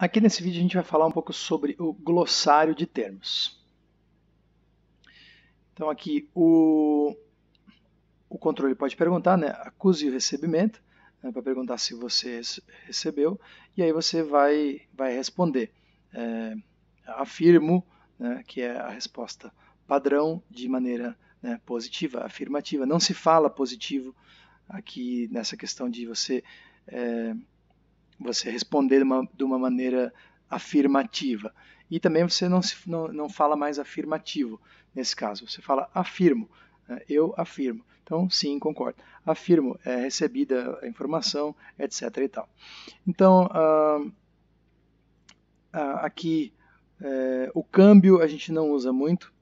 Aqui nesse vídeo a gente vai falar um pouco sobre o glossário de termos. Então aqui o, o controle pode perguntar, né, acuse o recebimento, né, para perguntar se você recebeu, e aí você vai, vai responder. É, afirmo, né, que é a resposta padrão de maneira né, positiva, afirmativa. Não se fala positivo aqui nessa questão de você é, você responder de uma, de uma maneira afirmativa. E também você não, se, não, não fala mais afirmativo nesse caso, você fala afirmo, né? eu afirmo. Então, sim, concordo. Afirmo, é recebida a informação, etc. e tal. Então, aqui é, o câmbio a gente não usa muito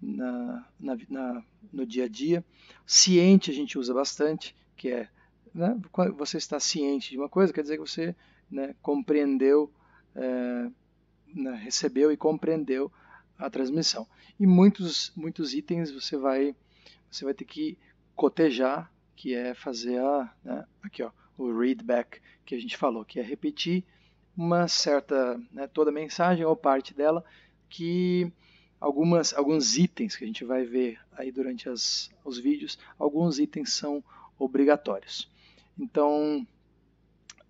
na, na, na, no dia a dia. Ciente a gente usa bastante, que é né, quando você está ciente de uma coisa, quer dizer que você né, compreendeu, é, né, recebeu e compreendeu a transmissão. E muitos, muitos itens você vai, você vai ter que cotejar, que é fazer a, né, aqui ó, o readback que a gente falou, que é repetir uma certa, né, toda a mensagem ou parte dela, que algumas, alguns itens que a gente vai ver aí durante as, os vídeos, alguns itens são obrigatórios. Então,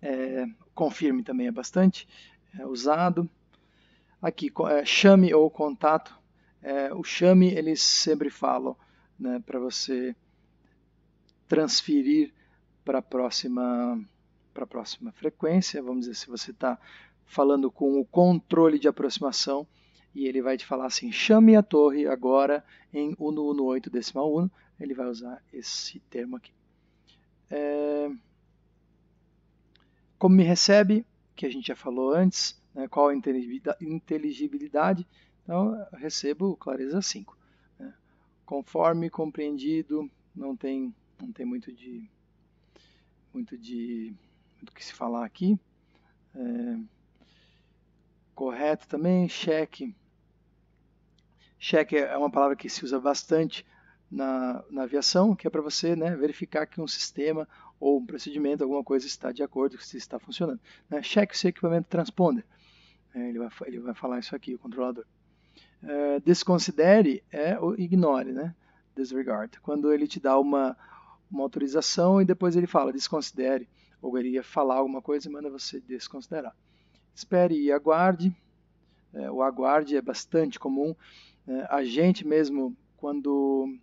é, confirme também é bastante é, usado. Aqui, é, chame ou contato. É, o chame, eles sempre falam né, para você transferir para a próxima, a próxima frequência. Vamos dizer, se você está falando com o controle de aproximação, e ele vai te falar assim: chame a torre agora em 118,1. Ele vai usar esse termo aqui é, como me recebe, que a gente já falou antes, né, qual a inteligibilidade, então eu recebo clareza 5. Né. Conforme compreendido, não tem, não tem muito de muito de do que se falar aqui. É, correto também, cheque. Cheque é uma palavra que se usa bastante na, na aviação, que é para você né, verificar que um sistema ou um procedimento, alguma coisa está de acordo, se está funcionando. Né? Cheque se o equipamento transponder. É, ele, vai, ele vai falar isso aqui, o controlador. É, desconsidere é ou ignore, né? Disregard. Quando ele te dá uma, uma autorização e depois ele fala desconsidere, ou ele ia falar alguma coisa e manda você desconsiderar. Espere e aguarde. É, o aguarde é bastante comum. É, a gente mesmo, quando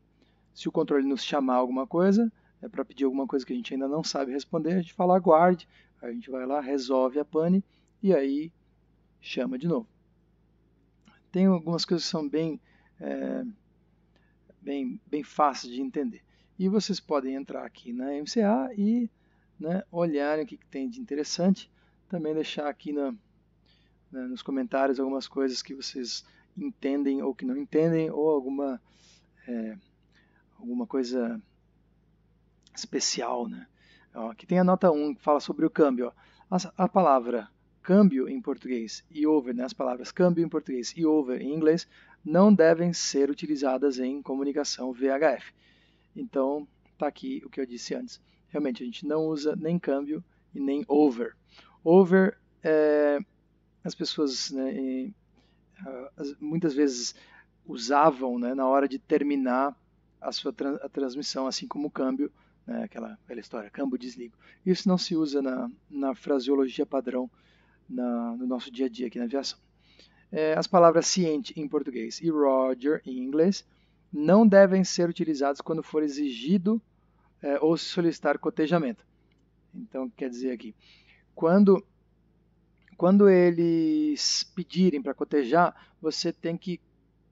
se o controle nos chamar alguma coisa, é para pedir alguma coisa que a gente ainda não sabe responder, a gente fala aguarde, a gente vai lá, resolve a pane e aí chama de novo. Tem algumas coisas que são bem, é, bem, bem fáceis de entender. E vocês podem entrar aqui na MCA e né, olharem o que, que tem de interessante. Também deixar aqui na, né, nos comentários algumas coisas que vocês entendem ou que não entendem, ou alguma é, alguma coisa especial, né? Ó, aqui tem a nota 1 que fala sobre o câmbio. Ó. A, a palavra câmbio em português e over, né? as palavras câmbio em português e over em inglês, não devem ser utilizadas em comunicação VHF. Então, está aqui o que eu disse antes. Realmente, a gente não usa nem câmbio e nem over. Over, é, as pessoas né, e, ah, muitas vezes usavam né, na hora de terminar a sua tra a transmissão, assim como o câmbio, né, aquela velha história, câmbio desligo. Isso não se usa na, na fraseologia padrão na, no nosso dia a dia aqui na aviação. É, as palavras ciente em português e Roger em inglês não devem ser utilizados quando for exigido é, ou se solicitar cotejamento. Então, quer dizer aqui, quando quando eles pedirem para cotejar, você tem que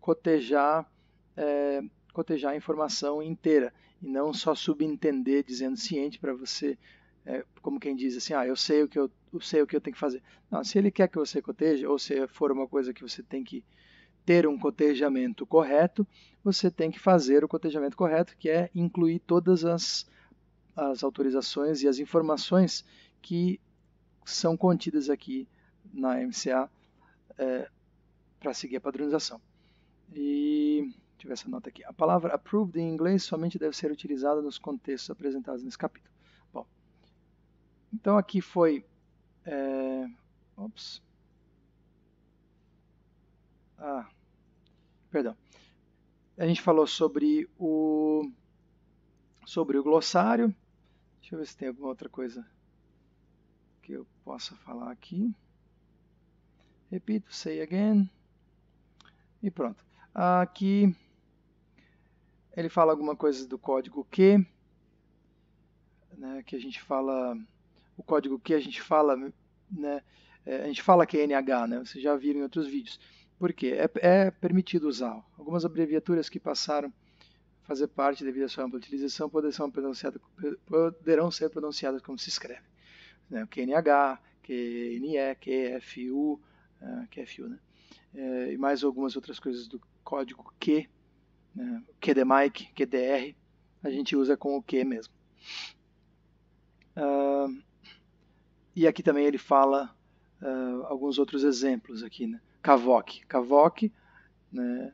cotejar é, cotejar a informação inteira e não só subentender dizendo ciente para você, é, como quem diz assim, ah, eu sei o que eu, eu sei o que eu tenho que fazer. Não, se ele quer que você coteje ou se for uma coisa que você tem que ter um cotejamento correto, você tem que fazer o cotejamento correto, que é incluir todas as, as autorizações e as informações que são contidas aqui na MCA é, para seguir a padronização. E tive essa nota aqui. A palavra approved em inglês somente deve ser utilizada nos contextos apresentados nesse capítulo. Bom, então aqui foi... É, ops. Ah, perdão. A gente falou sobre o, sobre o glossário. Deixa eu ver se tem alguma outra coisa que eu possa falar aqui. Repito, say again. E pronto. Aqui... Ele fala alguma coisa do código Q, né, que a gente fala, o código Q a gente fala, né, é, a gente fala QNH, né, vocês já viram em outros vídeos. Por quê? É, é permitido usar. Algumas abreviaturas que passaram a fazer parte devido à sua ampla utilização poderão, poderão ser pronunciadas como se escreve. Né, QNH, QNE, QFU, ah, QFU né, é, e mais algumas outras coisas do código Q, né? QDMic, QDR, a gente usa com o Q mesmo. Uh, e aqui também ele fala uh, alguns outros exemplos aqui, né? Kavok, Kavok, né?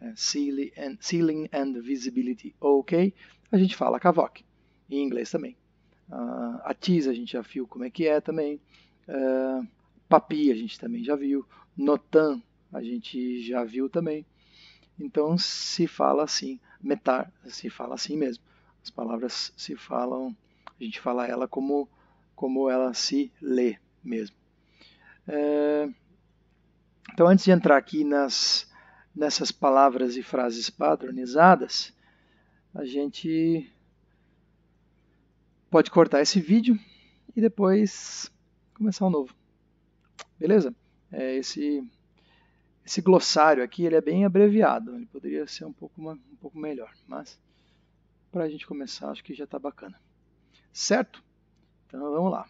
É ceiling, and, ceiling and Visibility, ok? A gente fala Kavok, em inglês também. Uh, a TIS a gente já viu como é que é também. Uh, PAPI a gente também já viu. NOTAN a gente já viu também. Então se fala assim, metar, se fala assim mesmo. As palavras se falam, a gente fala ela como, como ela se lê mesmo. É, então antes de entrar aqui nas, nessas palavras e frases padronizadas, a gente pode cortar esse vídeo e depois começar um novo. Beleza? É esse esse glossário aqui ele é bem abreviado, ele poderia ser um pouco, uma, um pouco melhor, mas para a gente começar acho que já está bacana. Certo? Então vamos lá.